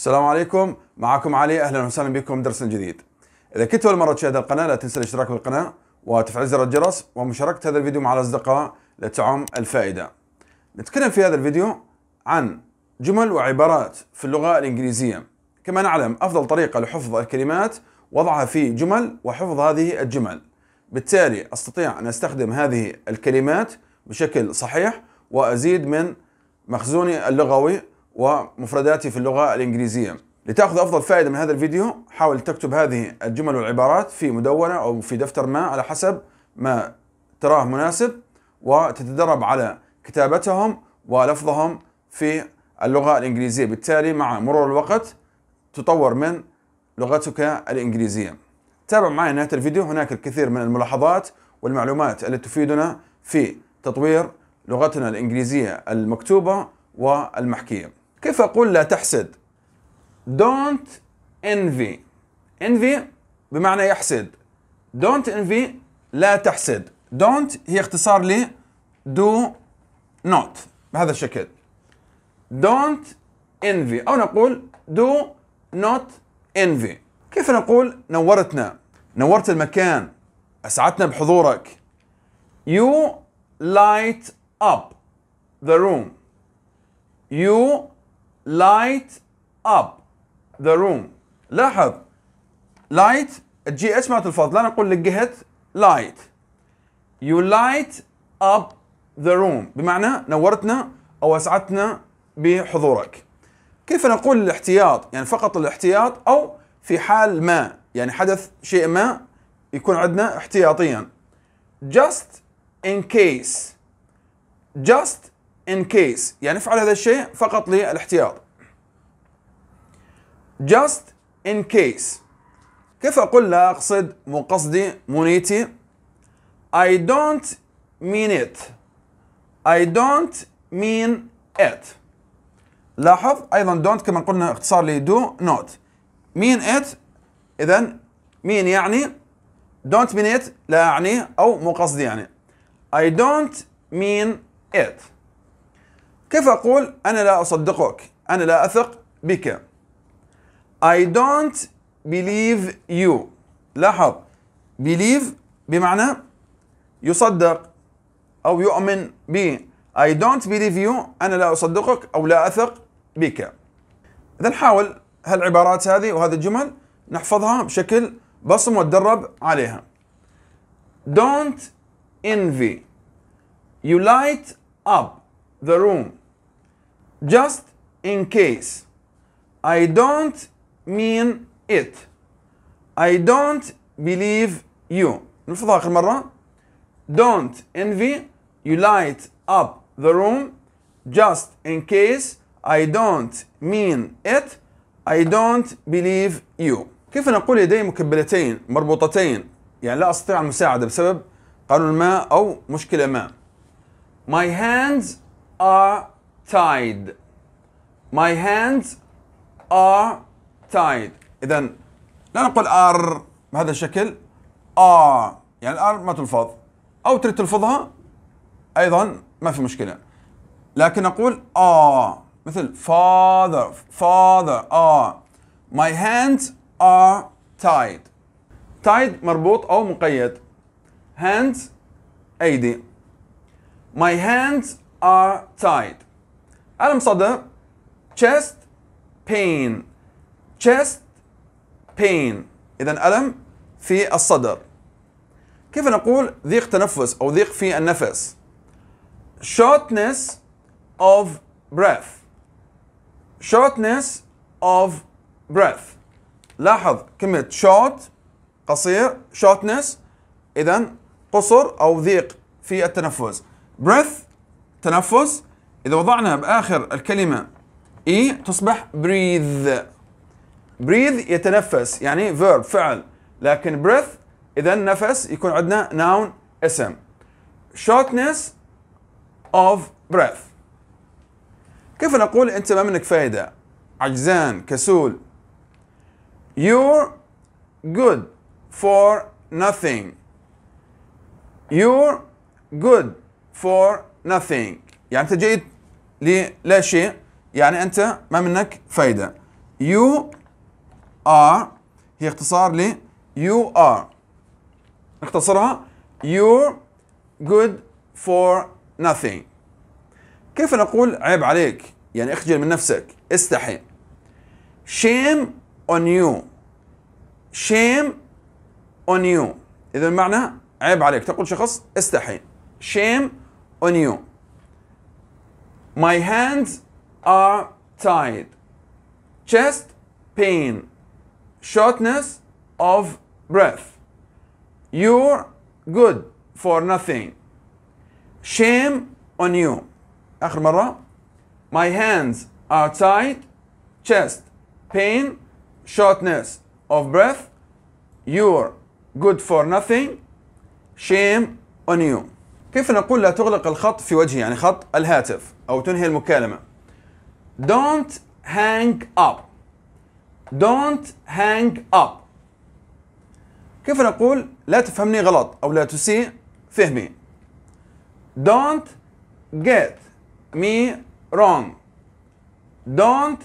السلام عليكم معكم علي اهلا وسهلا بكم درس جديد اذا كنت اول مره تشاهد القناه لا تنسى الاشتراك بالقناه وتفعيل زر الجرس ومشاركه هذا الفيديو مع الاصدقاء لتعم الفائده نتكلم في هذا الفيديو عن جمل وعبارات في اللغه الانجليزيه كما نعلم افضل طريقه لحفظ الكلمات وضعها في جمل وحفظ هذه الجمل بالتالي استطيع ان استخدم هذه الكلمات بشكل صحيح وازيد من مخزوني اللغوي ومفرداتي في اللغة الإنجليزية لتأخذ أفضل فائدة من هذا الفيديو حاول تكتب هذه الجمل والعبارات في مدونة أو في دفتر ما على حسب ما تراه مناسب وتتدرب على كتابتهم ولفظهم في اللغة الإنجليزية بالتالي مع مرور الوقت تطور من لغتك الإنجليزية تابع معي نهاية الفيديو هناك الكثير من الملاحظات والمعلومات التي تفيدنا في تطوير لغتنا الإنجليزية المكتوبة والمحكية كيف أقول لا تحسد don't envy envy بمعنى يحسد don't envy لا تحسد don't هي اختصار ل do not بهذا الشكل don't envy أو نقول do not envy كيف نقول نورتنا نورت المكان أسعدتنا بحضورك you light up the room you light up the room لاحظ light الجي اس مالت الفضل نقول لك جهه light you light up the room بمعنى نورتنا او اسعدتنا بحضورك كيف نقول الاحتياط يعني فقط الاحتياط او في حال ما يعني حدث شيء ما يكون عندنا احتياطيا just in case just in case يعني افعل هذا الشيء فقط للاحتياط just in case كيف أقول لا أقصد مو قصدي منيتي I don't mean it I don't mean it لاحظ أيضا don't كما قلنا اختصار ل do not mean it إذا mean يعني don't mean it لا أعني أو مو قصدي يعني I don't mean it كيف أقول أنا لا أصدقك أنا لا أثق بك I don't believe you لاحظ believe بمعنى يصدق أو يؤمن ب I don't believe you أنا لا أصدقك أو لا أثق بك إذا نحاول هالعبارات هذه وهذه الجمل نحفظها بشكل بصم وتدرب عليها Don't envy You light up the room just in case. I don't mean it. I don't believe you. نلفظها آخر مرة. Don't envy. You light up the room just in case. I don't mean it. I don't believe you. كيف نقول يدي مكبلتين مربوطتين يعني لا أستطيع المساعدة بسبب قانون ما أو مشكلة ما. My hands are tied my hands are tied اذا لا نقول ار بهذا الشكل ار يعني الار ما تلفظ او تريد تلفظها ايضا ما في مشكله لكن نقول آه مثل father father are my hands are tied tied مربوط او مقيد hands ايدي my hands are tied صدى chest pain chest pain اذا الم في الصدر كيف نقول ضيق تنفس او ضيق في النفس shortness of breath shortness of breath لاحظ كلمة short قصير shortness إذا قصر أو ضيق في التنفس breath تنفس إذا وضعنا بآخر الكلمة إي e، تصبح بريذ بريذ يتنفس يعني فيرب فعل لكن بريث إذا نفس يكون عندنا ناون اسم shortness of breath كيف نقول أنت ما منك فايدة عجزان كسول you're good for nothing you're good for nothing يعني انت جيد لا شيء يعني انت ما منك فايده يو ار هي اختصار ل يو ار اختصرها you're good for nothing كيف نقول عيب عليك يعني اخجل من نفسك استحي shame on you shame on you اذا المعنى عيب عليك تقول شخص استحي shame on you My hands are tied. Chest pain. Shortness of breath. You're good for nothing. Shame on you. آخر مرة. My hands are tied. Chest pain. Shortness of breath. You're good for nothing. Shame on you. كيف نقول لا تغلق الخط في وجهي يعني خط الهاتف أو تنهي المكالمة Don't hang up Don't hang up كيف نقول لا تفهمني غلط أو لا تسيء فهمي Don't get me wrong Don't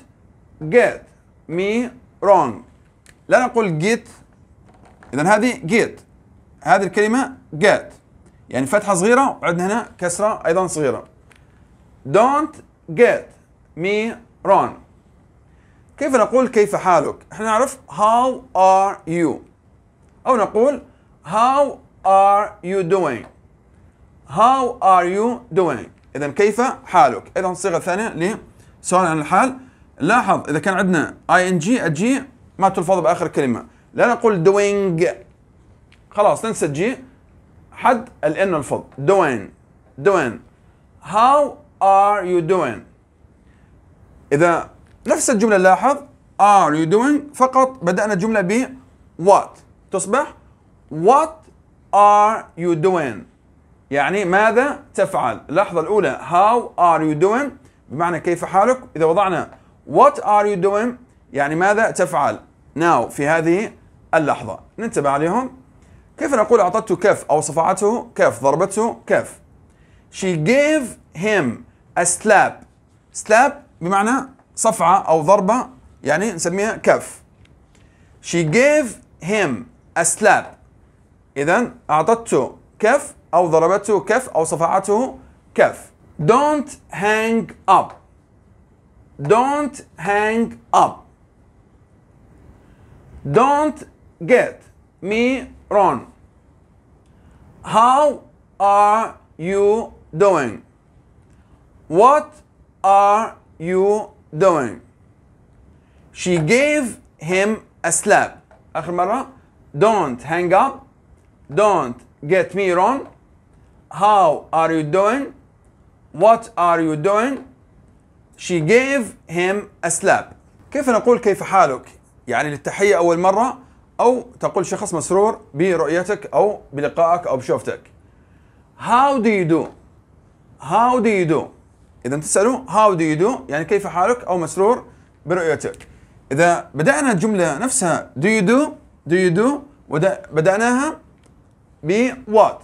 get me wrong لا نقول get إذا هذه get هذه الكلمة get يعني فتحه صغيره وعندنا هنا كسره ايضا صغيره don't get me wrong كيف نقول كيف حالك احنا نعرف how are you او نقول how are you doing how are you doing اذا كيف حالك ايضا صيغه ثانيه لسؤال عن الحال لاحظ اذا كان عندنا ing اجي ما تلفظ باخر كلمه لا نقول doing خلاص ننسى الجي حد الان الفض doing doing how are you doing اذا نفس الجمله لاحظ are you doing فقط بدانا الجمله ب what تصبح what are you doing يعني ماذا تفعل اللحظه الاولى how are you doing بمعنى كيف حالك اذا وضعنا what are you doing يعني ماذا تفعل now في هذه اللحظه ننتبه عليهم كيف نقول أعطته كف أو صفعته كف ضربته كف She gave him a slap slap بمعنى صفعة أو ضربة يعني نسميها كف She gave him a slap إذا أعطته كف أو ضربته كف أو صفعته كف Don't hang up Don't hang up Don't get me Ron How are you doing? What are you doing? She gave him a slap. آخر مرة Don't hang up. Don't get me wrong. How are you doing? What are you doing? She gave him a slap. كيف نقول كيف حالك؟ يعني للتحية أول مرة او تقول شخص مسرور برؤيتك او بلقائك او بشوفتك هاو دو يو دو هاو دو يو دو اذا تسالوا هاو دو يو دو يعني كيف حالك او مسرور برؤيتك اذا بدانا الجمله نفسها دو يو دو دو يو دو بداناها ب وات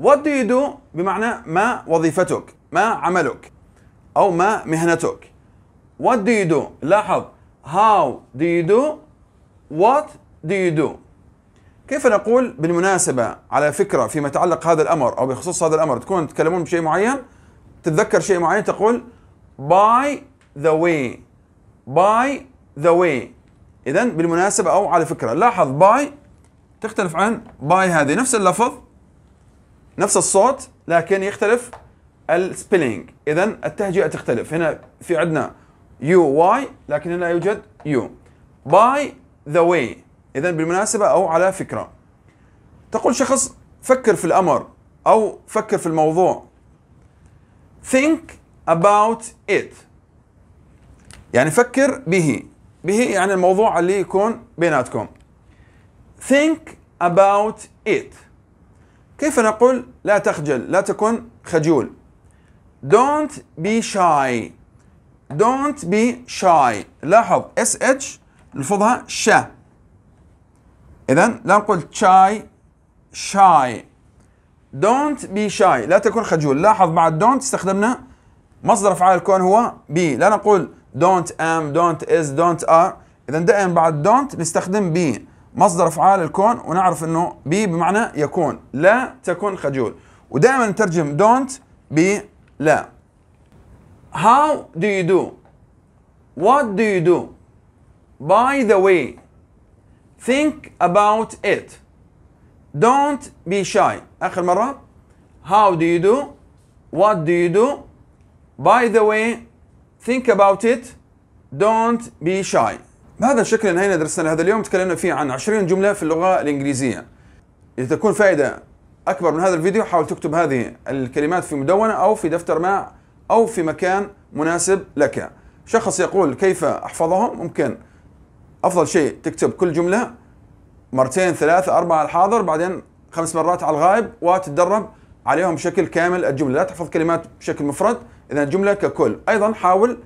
وات دو يو دو بمعنى ما وظيفتك ما عملك او ما مهنتك وات دو يو دو لاحظ هاو دو يو دو وات do you do كيف نقول بالمناسبة على فكرة فيما يتعلق هذا الأمر أو بخصوص هذا الأمر تكون تتكلمون بشيء معين تتذكر شيء معين تقول by the way by the way إذا بالمناسبة أو على فكرة لاحظ by تختلف عن by هذه نفس اللفظ نفس الصوت لكن يختلف السبيلينج إذا التهجئة تختلف هنا في عندنا يو واي لكن هنا يوجد يو by the way إذا بالمناسبة أو على فكرة تقول شخص فكر في الأمر أو فكر في الموضوع think about it يعني فكر به به يعني الموضوع اللي يكون بيناتكم think about it كيف نقول لا تخجل لا تكن خجول don't be shy don't be shy لاحظ sh نلفظها ش إذا لا نقول شاي شاي دونت بي شاي لا تكون خجول لاحظ مع دونت استخدمنا مصدر أفعال الكون هو بي لا نقول دونت ام دونت از دونت ار إذا دائما بعد دونت نستخدم بي مصدر أفعال الكون ونعرف إنه بي بمعنى يكون لا تكون خجول ودائما نترجم دونت ب لا هاو دو يو دو وات دو يو دو باي ذا واي Think about it. Don't be shy. آخر مرة. How do you do? What do you do? By the way, think about it. Don't be shy. بهذا الشكل انهينا درسنا هذا اليوم تكلمنا فيه عن 20 جملة في اللغة الإنجليزية. لتكون فائدة أكبر من هذا الفيديو حاول تكتب هذه الكلمات في مدونة أو في دفتر ما أو في مكان مناسب لك. شخص يقول كيف أحفظهم ممكن افضل شيء تكتب كل جمله مرتين ثلاثه اربعه على الحاضر بعدين خمس مرات على الغائب وتتدرب عليهم بشكل كامل الجمله لا تحفظ كلمات بشكل مفرد اذا الجمله ككل ايضا حاول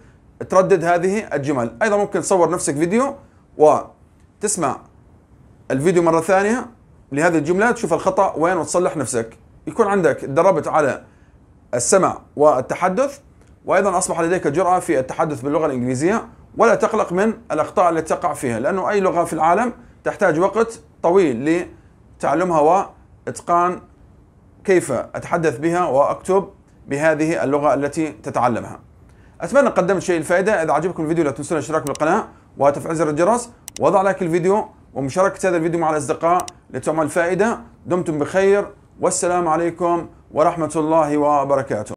تردد هذه الجمل ايضا ممكن تصور نفسك فيديو وتسمع الفيديو مره ثانيه لهذه الجمله تشوف الخطا وين وتصلح نفسك يكون عندك دربت على السمع والتحدث وايضا اصبح لديك جرأه في التحدث باللغه الانجليزيه ولا تقلق من الأخطاء التي تقع فيها لأنه أي لغة في العالم تحتاج وقت طويل لتعلمها وإتقان كيف أتحدث بها وأكتب بهذه اللغة التي تتعلمها أتمنى قدمت شيء الفائدة إذا عجبكم الفيديو لا تنسون الاشتراك بالقناة وتفعيل زر الجرس وضع لايك الفيديو ومشاركة هذا الفيديو مع الأصدقاء لتعمل الفائدة دمتم بخير والسلام عليكم ورحمة الله وبركاته